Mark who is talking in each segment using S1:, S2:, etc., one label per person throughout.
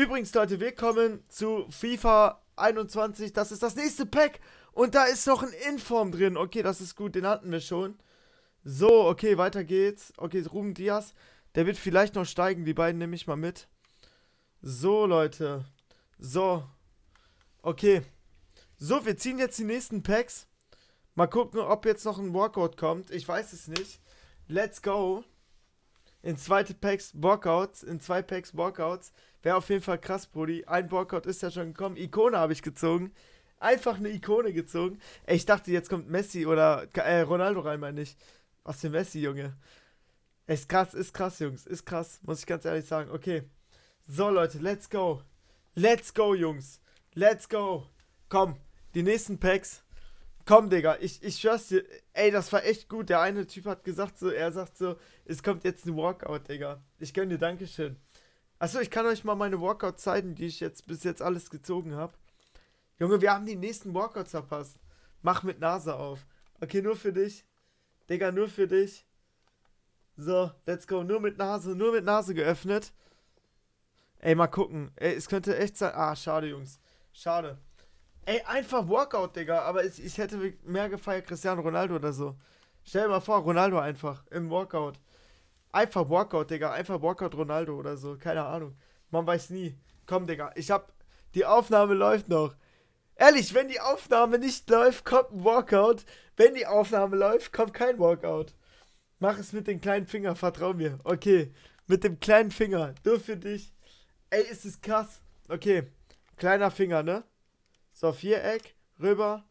S1: Übrigens, Leute, willkommen zu FIFA 21. Das ist das nächste Pack. Und da ist noch ein Inform drin. Okay, das ist gut. Den hatten wir schon. So, okay, weiter geht's. Okay, Ruben Diaz. Der wird vielleicht noch steigen. Die beiden nehme ich mal mit. So, Leute. So. Okay. So, wir ziehen jetzt die nächsten Packs. Mal gucken, ob jetzt noch ein Walkout kommt. Ich weiß es nicht. Let's go in zwei Packs Workouts, in zwei Packs Workouts. Wäre auf jeden Fall krass, Brudi. Ein Workout ist ja schon gekommen. Ikone habe ich gezogen. Einfach eine Ikone gezogen. Ey, ich dachte, jetzt kommt Messi oder äh, Ronaldo rein, meine ich. Was für Messi, Junge. Ey, ist krass, ist krass, Jungs. Ist krass, muss ich ganz ehrlich sagen. Okay. So, Leute, let's go. Let's go, Jungs. Let's go. Komm, die nächsten Packs Komm, Digga, ich, ich schwör's dir. Ey, das war echt gut. Der eine Typ hat gesagt so, er sagt so, es kommt jetzt ein Walkout, Digga. Ich gönn dir Dankeschön. Achso, ich kann euch mal meine Walkout zeigen, die ich jetzt bis jetzt alles gezogen habe. Junge, wir haben die nächsten Walkouts verpasst. Mach mit Nase auf. Okay, nur für dich. Digga, nur für dich. So, let's go. Nur mit Nase, nur mit Nase geöffnet. Ey, mal gucken. Ey, es könnte echt sein. Ah, schade, Jungs. Schade. Ey, einfach Workout, Digga. Aber ich, ich hätte mehr gefeiert Cristiano Ronaldo oder so. Stell dir mal vor, Ronaldo einfach im Workout. Einfach Workout, Digga. Einfach Workout Ronaldo oder so. Keine Ahnung. Man weiß nie. Komm, Digga. Ich hab. Die Aufnahme läuft noch. Ehrlich, wenn die Aufnahme nicht läuft, kommt ein Workout. Wenn die Aufnahme läuft, kommt kein Workout. Mach es mit dem kleinen Finger, vertrau mir. Okay. Mit dem kleinen Finger. Nur für dich. Ey, ist es krass. Okay. Kleiner Finger, ne? So, Viereck, rüber.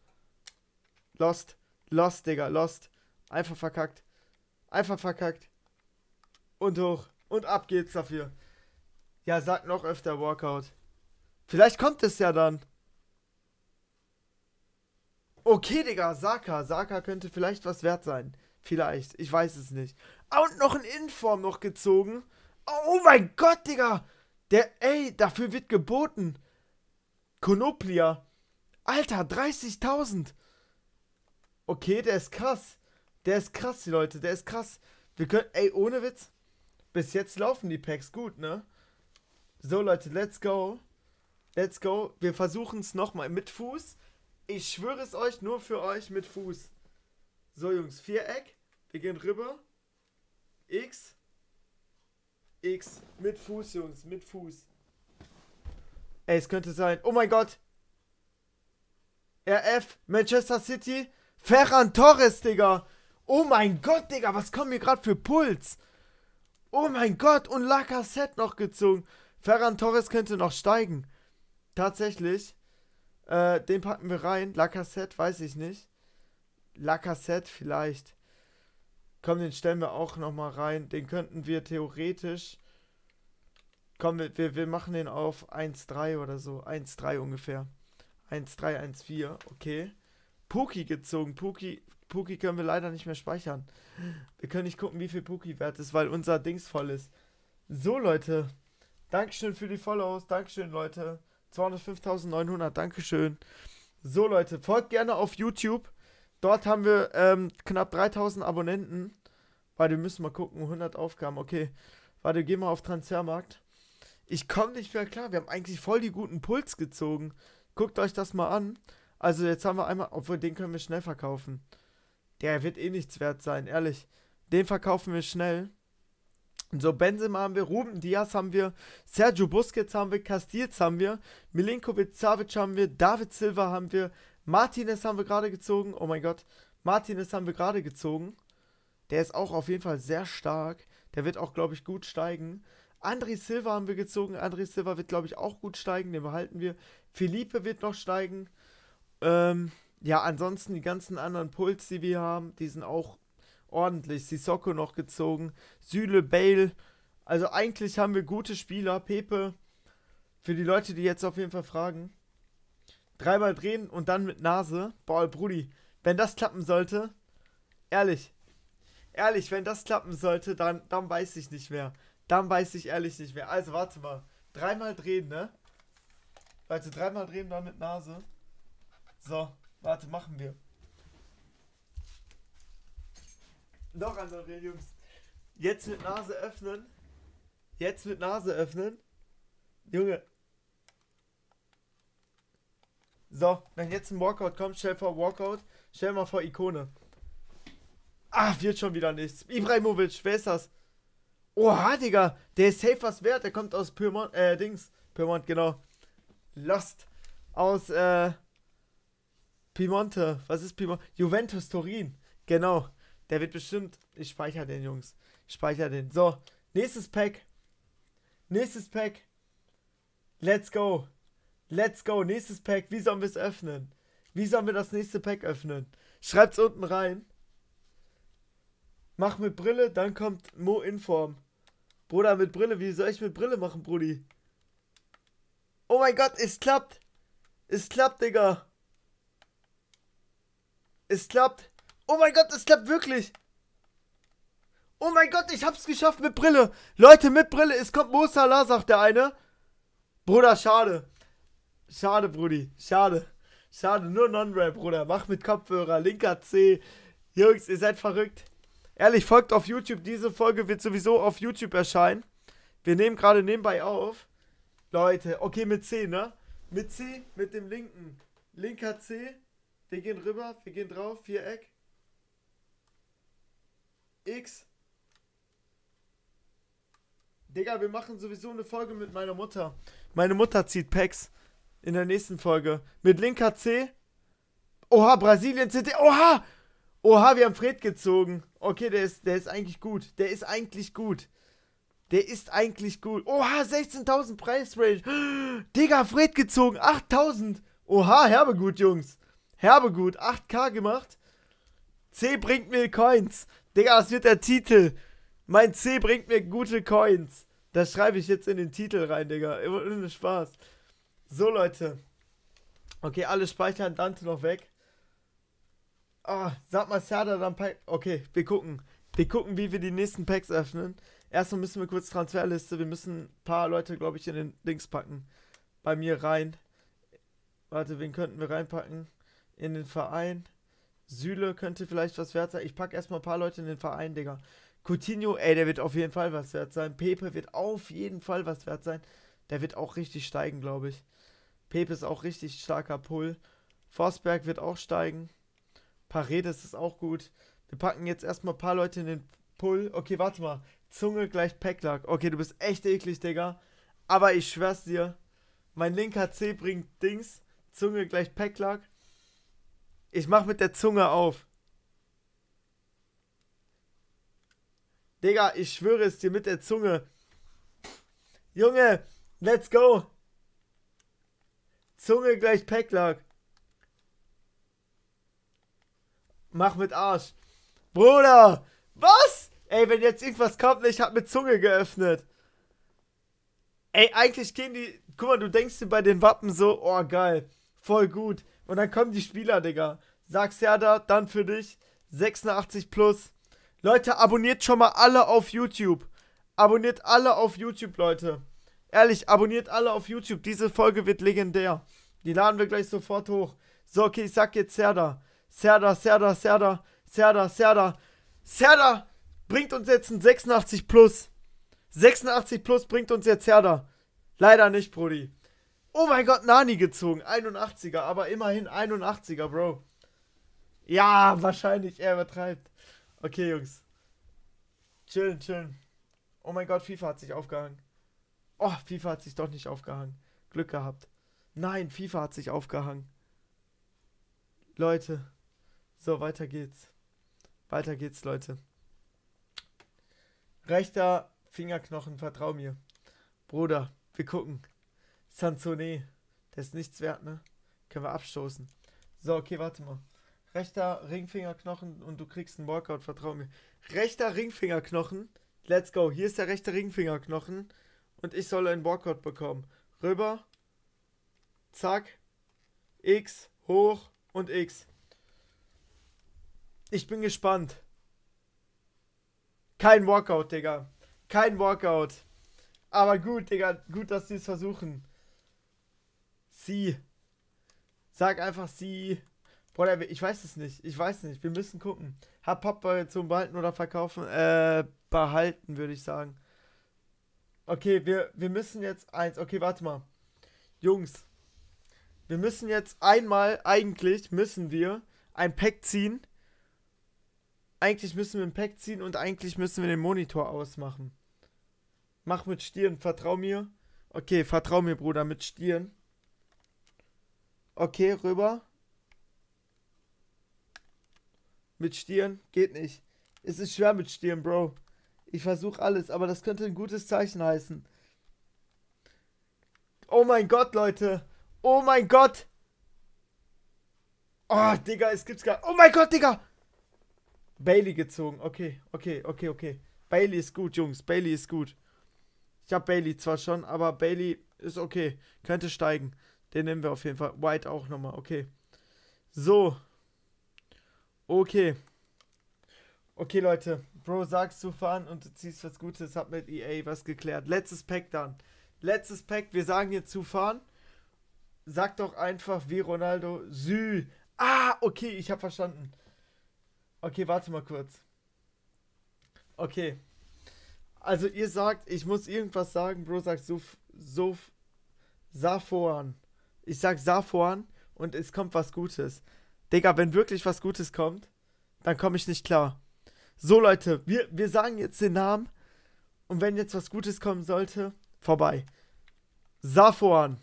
S1: Lost. Lost, Digga, lost. Einfach verkackt. Einfach verkackt. Und hoch. Und ab geht's dafür. Ja, sag noch öfter Workout. Vielleicht kommt es ja dann. Okay, Digga, Saka. Saka könnte vielleicht was wert sein. Vielleicht. Ich weiß es nicht. Ah, und noch ein Inform noch gezogen. Oh mein Gott, Digga. Der, ey, dafür wird geboten. Konoplia. Alter, 30.000! Okay, der ist krass. Der ist krass, die Leute, der ist krass. Wir können, ey, ohne Witz. Bis jetzt laufen die Packs gut, ne? So, Leute, let's go. Let's go. Wir versuchen es nochmal mit Fuß. Ich schwöre es euch, nur für euch mit Fuß. So, Jungs, Viereck. Wir gehen rüber. X. X. Mit Fuß, Jungs, mit Fuß. Ey, es könnte sein. Oh mein Gott. RF, Manchester City, Ferran Torres, Digga. Oh mein Gott, Digga, was kommen hier gerade für Puls? Oh mein Gott, und Lacazette noch gezogen. Ferran Torres könnte noch steigen. Tatsächlich. Äh, den packen wir rein. Lacazette, weiß ich nicht. Lacazette vielleicht. Komm, den stellen wir auch nochmal rein. Den könnten wir theoretisch... Komm, wir, wir, wir machen den auf 1,3 oder so. 1,3 ungefähr. 1314, okay. Poki gezogen. Poki, Poki können wir leider nicht mehr speichern. Wir können nicht gucken, wie viel Poki wert ist, weil unser Dings voll ist. So, Leute. Dankeschön für die Follows. Dankeschön, Leute. 205.900. Dankeschön. So, Leute. Folgt gerne auf YouTube. Dort haben wir ähm, knapp 3000 Abonnenten. Warte, wir müssen mal gucken. 100 Aufgaben. Okay. Warte, geh mal auf Transfermarkt. Ich komme nicht mehr klar. Wir haben eigentlich voll die guten Puls gezogen. Guckt euch das mal an. Also jetzt haben wir einmal, obwohl den können wir schnell verkaufen. Der wird eh nichts wert sein, ehrlich. Den verkaufen wir schnell. So, Benzema haben wir, Ruben Diaz haben wir, Sergio Busquets haben wir, Castils haben wir, Milinkovic Savic haben wir, David Silva haben wir, Martinez haben wir gerade gezogen. Oh mein Gott, Martinez haben wir gerade gezogen. Der ist auch auf jeden Fall sehr stark. Der wird auch, glaube ich, gut steigen. André Silva haben wir gezogen. André Silva wird, glaube ich, auch gut steigen. Den behalten wir. Philippe wird noch steigen. Ähm, ja, ansonsten die ganzen anderen Puls, die wir haben, die sind auch ordentlich. Sissoko noch gezogen, Süle, Bale. Also eigentlich haben wir gute Spieler. Pepe, für die Leute, die jetzt auf jeden Fall fragen. Dreimal drehen und dann mit Nase. Boah, Brudi, wenn das klappen sollte, ehrlich, ehrlich, wenn das klappen sollte, dann, dann weiß ich nicht mehr. Dann weiß ich ehrlich nicht mehr. Also warte mal. Dreimal drehen, ne? Leute, dreimal drehen, dann mit Nase. So, warte, machen wir. Noch einmal drehen, Jungs. Jetzt mit Nase öffnen. Jetzt mit Nase öffnen. Junge. So, wenn jetzt ein Walkout kommt, stell vor Walkout, stell mal vor Ikone. Ach, wird schon wieder nichts. Ibrahimovic, wer ist das? Oha, Digga, der ist safe was wert. Der kommt aus Pyrmont, äh, Dings. Pyrmont, genau. Lost aus äh, Piemonte. Was ist Piemonte? Juventus Turin. Genau. Der wird bestimmt. Ich speichere den, Jungs. Ich speichere den. So, nächstes Pack. Nächstes Pack. Let's go. Let's go. Nächstes Pack. Wie sollen wir es öffnen? Wie sollen wir das nächste Pack öffnen? Schreibt es unten rein. Mach mit Brille, dann kommt Mo Inform. Bruder, mit Brille, wie soll ich mit Brille machen, Brudi? Oh mein Gott, es klappt. Es klappt, Digga. Es klappt. Oh mein Gott, es klappt wirklich. Oh mein Gott, ich hab's geschafft mit Brille. Leute, mit Brille. Es kommt Mo Salah, sagt der eine. Bruder, schade. Schade, Brudi. Schade. Schade, nur Non-Rap, Bruder. Mach mit Kopfhörer, linker C. Jungs, ihr seid verrückt. Ehrlich, folgt auf YouTube. Diese Folge wird sowieso auf YouTube erscheinen. Wir nehmen gerade nebenbei auf. Leute, okay, mit C, ne? Mit C, mit dem linken. Linker C. Wir gehen rüber, wir gehen drauf, Viereck. X. Digga, wir machen sowieso eine Folge mit meiner Mutter. Meine Mutter zieht Packs in der nächsten Folge. Mit linker C. Oha, Brasilien CT. Oha! Oha, wir haben Fred gezogen. Okay, der ist, der ist eigentlich gut. Der ist eigentlich gut. Der ist eigentlich gut. Oha, 16.000 Preisrange. Digga, Fred gezogen. 8.000. Oha, herbe gut, Jungs. Herbe gut. 8K gemacht. C bringt mir Coins. Digga, das wird der Titel. Mein C bringt mir gute Coins. Das schreibe ich jetzt in den Titel rein, Digga. Ohne Spaß. So, Leute. Okay, alle speichern Dante noch weg. Ah, oh, sag mal Serda, dann... Okay, wir gucken. Wir gucken, wie wir die nächsten Packs öffnen. Erstmal müssen wir kurz Transferliste. Wir müssen ein paar Leute, glaube ich, in den Dings packen. Bei mir rein. Warte, wen könnten wir reinpacken? In den Verein. Süle könnte vielleicht was wert sein. Ich packe erstmal ein paar Leute in den Verein, Digga. Coutinho, ey, der wird auf jeden Fall was wert sein. Pepe wird auf jeden Fall was wert sein. Der wird auch richtig steigen, glaube ich. Pepe ist auch richtig starker Pull. Forsberg wird auch steigen. Paredes ist auch gut. Wir packen jetzt erstmal ein paar Leute in den Pull. Okay, warte mal. Zunge gleich Packlack. Okay, du bist echt eklig, Digga. Aber ich schwör's dir. Mein linker C bringt Dings. Zunge gleich Packlack. Ich mach mit der Zunge auf. Digga, ich schwöre es dir mit der Zunge. Junge, let's go. Zunge gleich Packlack. Mach mit Arsch. Bruder! Was? Ey, wenn jetzt irgendwas kommt, ne, ich hab mir Zunge geöffnet. Ey, eigentlich gehen die. Guck mal, du denkst dir bei den Wappen so, oh geil, voll gut. Und dann kommen die Spieler, Digga. Sag's ja da, dann für dich. 86 plus. Leute, abonniert schon mal alle auf YouTube. Abonniert alle auf YouTube, Leute. Ehrlich, abonniert alle auf YouTube. Diese Folge wird legendär. Die laden wir gleich sofort hoch. So, okay, ich sag jetzt Serda. Serda, Serda, Serda. Serda, Serda, Serda bringt uns jetzt ein 86 plus. 86 plus bringt uns jetzt Serda. Leider nicht, Brody. Oh mein Gott, Nani gezogen. 81er, aber immerhin 81er, Bro. Ja, wahrscheinlich, er übertreibt. Okay, Jungs. Chillen, chillen. Oh mein Gott, FIFA hat sich aufgehangen. Oh, FIFA hat sich doch nicht aufgehangen. Glück gehabt. Nein, FIFA hat sich aufgehangen. Leute. So, weiter geht's. Weiter geht's, Leute. Rechter Fingerknochen, vertrau mir. Bruder, wir gucken. Sansone, der ist nichts wert, ne? Können wir abstoßen. So, okay, warte mal. Rechter Ringfingerknochen und du kriegst einen Walkout, vertrau mir. Rechter Ringfingerknochen. Let's go. Hier ist der rechte Ringfingerknochen. Und ich soll einen Walkout bekommen. Rüber. Zack. X hoch und X. Ich bin gespannt. Kein Walkout, Digga. Kein Walkout. Aber gut, Digga. Gut, dass sie es versuchen. Sie. Sag einfach sie. Bruder, ich weiß es nicht. Ich weiß es nicht. Wir müssen gucken. Hab Papa zum Behalten oder Verkaufen? Äh, behalten, würde ich sagen. Okay, wir, wir müssen jetzt eins. Okay, warte mal. Jungs. Wir müssen jetzt einmal, eigentlich müssen wir ein Pack ziehen eigentlich müssen wir ein Pack ziehen und eigentlich müssen wir den Monitor ausmachen. Mach mit Stirn, vertrau mir. Okay, vertrau mir, Bruder, mit Stirn. Okay, rüber. Mit Stirn geht nicht. Es ist schwer mit Stirn, Bro. Ich versuche alles, aber das könnte ein gutes Zeichen heißen. Oh mein Gott, Leute. Oh mein Gott. Oh, Digga, es gibt's gar. Oh mein Gott, Digga. Bailey gezogen. Okay, okay, okay, okay. Bailey ist gut, Jungs. Bailey ist gut. Ich habe Bailey zwar schon, aber Bailey ist okay. Könnte steigen. Den nehmen wir auf jeden Fall. White auch nochmal. Okay. So. Okay. Okay, Leute. Bro, sagst du fahren und du ziehst was Gutes. Hab mit EA was geklärt. Letztes Pack dann. Letztes Pack. Wir sagen jetzt zu fahren. Sag doch einfach wie Ronaldo. Sü. Ah, okay. Ich habe verstanden. Okay, warte mal kurz. Okay. Also ihr sagt, ich muss irgendwas sagen, Bro sagt so Suf, Safoan. Ich sag Safoan und es kommt was Gutes. Digga, wenn wirklich was Gutes kommt, dann komme ich nicht klar. So Leute, wir, wir sagen jetzt den Namen und wenn jetzt was Gutes kommen sollte, vorbei. Safoan.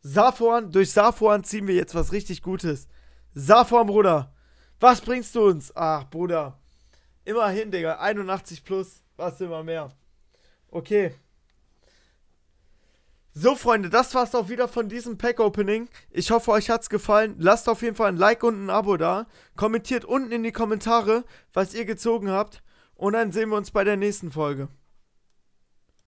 S1: Safoan, durch Safoan ziehen wir jetzt was richtig Gutes. Safoan, Bruder. Was bringst du uns? Ach, Bruder. Immerhin, Digga. 81 plus. Was immer mehr. Okay. So, Freunde, das war's auch wieder von diesem Pack-Opening. Ich hoffe, euch hat's gefallen. Lasst auf jeden Fall ein Like und ein Abo da. Kommentiert unten in die Kommentare, was ihr gezogen habt. Und dann sehen wir uns bei der nächsten Folge.